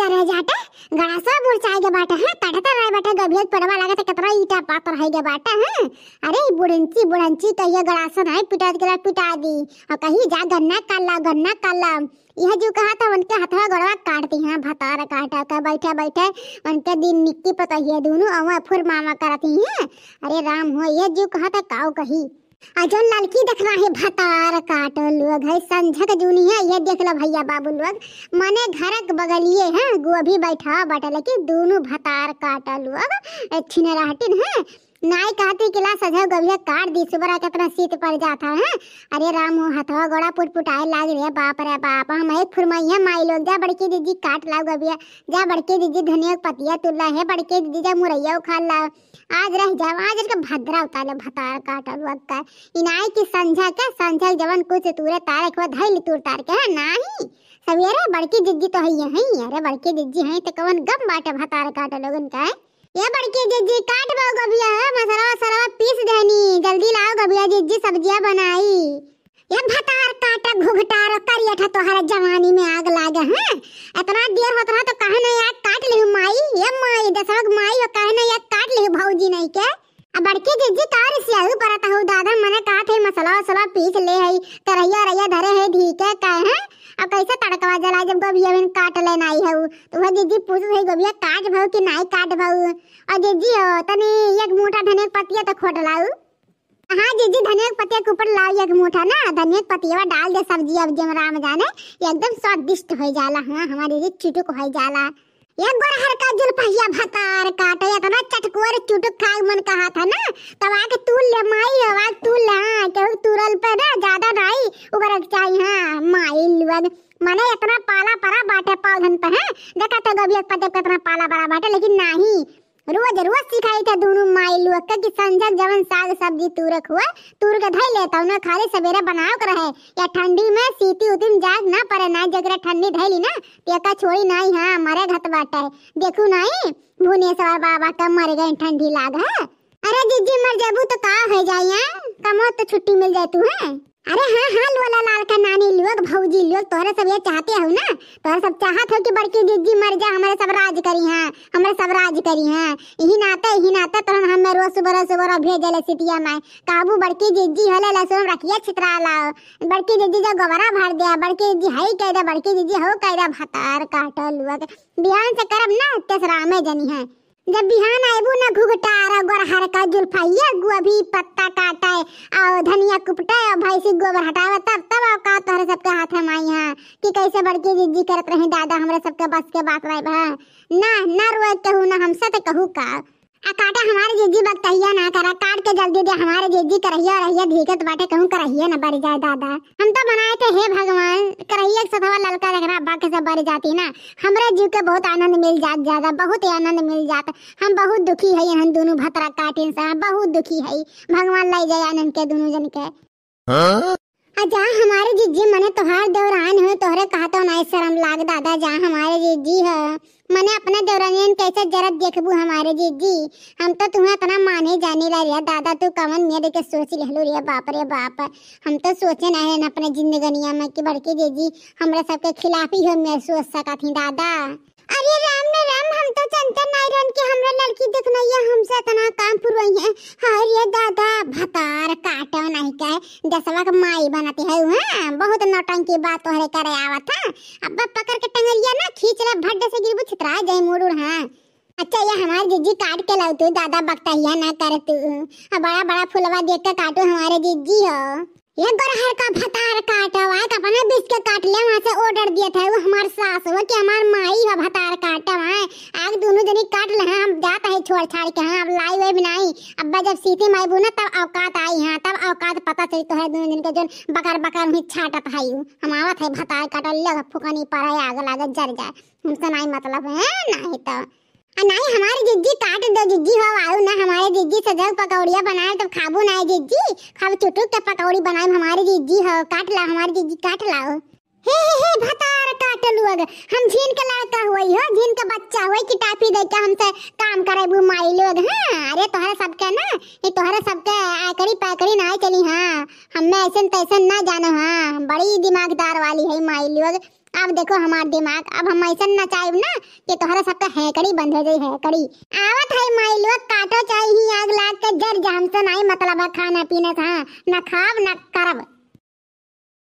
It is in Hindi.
जा रहे जाटे गड़ा सब मुरझाए के बाटे है हाँ? काटता रहे बाटे गबियत पड़वा लागत कतरा ईटा पात रह के बाटे है हाँ? अरे बुढ़ंची तो ये गड़ा सन है पिटा के पिटा दी और कहीं जा गन्ना काला गन्ना काला यह जो कहा था उनके हथवा गड़वा काट दी हां भतार काटा का बैठे बैठे उनके दिन निक्की पता है दोनों और फिर मामा करती हैं अरे राम हो यह जो कहा था काऊ कही अजो लड़की देखवा है भतार काट लोग है संझक जूनी है ये देख लो भैया बाबू लोग मने घर के बगलिए है गोभी बैठा बटल की दोनों भतार काट लोग छिनराहटिन है नाई कहती कि ला सजा गविया काट दी सुबह अपना सीत पर जाता है अरे राम हो हथवा गोड़ा पुट पुटाए लाग रे बाप रे बाप हम एक फुरमैया माई लोग जा बड़की दीदी काट लाओ गविया जा बड़की दीदी धनिया पतिया तुल्ला है बड़की दीदी जा मुरैया उखाड़ लाओ आज रह जाओ आज का भद्रा उतार भतार काट काटल का इनाई की संझा के संझा जवन कुछ तूरे तारे के धैल तुर तार के है नाही सवेरे बड़की दीदी तो है यही अरे बड़की दीदी है तो कवन गम बाटे भतार काट लोगन का है ये बड़के जीजी काट पाओ गबिया मसाला वसाला पीस देनी जल्दी लाओ गबिया जीजी सब्जियां बनाई ये भतार काटा घुघटार करिया था तोहरा जवानी में आग लागे हैं हाँ? इतना देर होत रहा तो कह ना यार काट ले माई ये माई दसरक माई और कह ना यार काट ले भौजी नहीं के अब बड़के जीजी कार से रिसियाऊ परत अब कैसे तड़कवा जला जब गोभी में काट लेना नाई हऊ तो वह दीदी पूछ रही गोभी काट भाऊ कि नहीं काट भाऊ और दीदी हो तनी एक मोटा धने पतिया तो खोट लाऊ हाँ जीजी धनिया के पत्तिया के ऊपर लाओ एक मुठा ना धनिया के पत्तिया डाल दे सब्जी अब जब राम जाने एकदम स्वादिष्ट हो जाला हाँ हमारी जी चुटुक हो जाला एक बार हर का जुल पहिया भतार काटे या इतना तो चटकुर चुटुक खाए मन कहा था ना तब आके तू ले माई आवाज तू ले हाँ केहू तुरल पे ना ज्यादा नहीं उबरक चाहिए हाँ बाद माने इतना पाला परा बाटे धन पर है देखा तो अभी पते इतना पाला परा बाटे लेकिन नहीं रोज रोज सिखाई था दोनों माई लोग के कि संजन जवन साग सब्जी तुरक हुआ तुर के धई लेता उन्हें खाली सवेरे बनाओ कर है या ठंडी में सीती उतिम जाग ना पड़े ना जगरा ठंडी धैली ना पेका छोड़ी नहीं हां मरे घत बाटे देखू नहीं भुने सवार बाबा का मर गए ठंडी लाग है अरे जीजी मर जाबू तो का हो जाई कमो तो छुट्टी मिल जाए तू है अरे हां हां लोला लोग भौजी लोग तोरा सब ये चाहते हो ना तोरा सब चाहत हो कि बड़की दीदी मर जा हमारे सब राज करी हैं हमारे सब राज करी हैं यही नाता यही तो हम हमें रोज सुबह सुबह भेज भेजल सिटिया में काबू बड़की दीदी हले लहसुन रखिए छितरा लाओ बड़की दीदी जा गोबरा भर दिया बड़की दीदी है कह दे बड़की दीदी हो कह दे भातार काटल बिहान से करब ना तेसरा में जनी है जब बिहान आए वो ना घुघटा गोर हर का जुल्फाइया गोभी पत्ता काटा है और धनिया कुपटा और भाई से गोबर हटावा तब तब आओ का तोहरे सबके हाथ है माई हां कि कैसे बड़के जिद्दी करत रहे दादा हमरा सबके बस के बात रहे ना ना रोए कहू ना हमसे तो कहू का काटा हमारे जीजी बकतहिया ना करा काट के जल्दी दे हमारे जीजी करहिया रहिया धीकत बाटे कहूं करहिया ना बढ़ जाए दादा हम तो बनाए थे हे भगवान करहिया के सथवा ललका रखना बाकी से बढ़ जाती ना हमरे जीव के बहुत आनंद मिल जात ज्यादा बहुत आनंद मिल जात हम बहुत दुखी है हम दोनों भतरा काटे से बहुत दुखी है भगवान ले जाए आनंद के दोनों जन के हाँ? जा हमारे जीजी मने तोहार देवरान हो तोहरे कहता ना शर्म लाग दादा जा हमारे जीजी है मने अपना देवरानियन कैसे जरा देखबू हमारे जी जी हम तो तुम्हें इतना माने जाने ला रिया दादा तू कवन मेरे के सोच लहलो रिया बाप रे बाप हम तो सोचे ना है अपने जिंदगनिया में कि बड़के जी जी हमरा सबके खिलाफ ही हम सोच थी दादा अरे तो जानते नायरन रहन हमरे लड़की देखना ये हमसे इतना काम पुरवाई है हर ये दादा भतार काटो नहीं कहे दसवा का माई बनाती है वह हाँ? बहुत नौटंकी बात तोहरे करे आवत था अब पकड़ के टंगलिया ना खींच ले भड्डे से गिर छितरा जाई मुड़ उड़ हाँ अच्छा ये हमारे जीजी काट के लाओ तू दादा बकता ही ना कर तू बड़ा बड़ा फुलवा देख के काटो हमारे जीजी हो ये गरहर का भतार काटा हुआ है अपने बीच के काट लिया वहां से ऑर्डर दिया था वो हमार सास हुआ कि हमार माई है भतार काटा हुआ है आज दोनों जनी काट ले हाँ, हम जाते हैं छोड़ छाड़ के हाँ अब लाई हुए वे बनाई अब्बा जब सीते माई बोना तब औकात आई हाँ तब औकात पता चली तो है दोनों जन के जो बकर बकर हुई छाटत है हम आवत है भतार काटा लिया फुका नहीं पड़ा है आग लागत जर जाए हमसे नहीं मतलब है नहीं तो नहीं हमारे जिज्जी काट दो जिज्जी हो आओ ना हमारे जिज्जी सजग पकौड़िया बनाए तो खाबो ना जिज्जी खाब चुटुक के पकौड़ी बनाए हमारे जिज्जी हो काट ला हमारे जिज्जी काट लाओ हे हे हे भतार काट लुग हम झीन के लड़का हुई हो झीन के बच्चा हुई कि टाफी दे के हमसे काम करे बु माई लोग हां अरे तोहरा सबके ना ये तोहरा सबके आकरी पाकरी ना चली हां हमें ऐसे तैसे ना जानो हां बड़ी दिमागदार वाली है माई लोग अब देखो हमार दिमाग अब हम ऐसा ना चाहे ना कि तुम्हारा सबका हैकड़ी बंद हो जाई हैकड़ी आवत है माई लोग काटो चाहिए आग लाग के जर जा हमसे नहीं मतलब खाना पीना हाँ। था ना खाब ना करब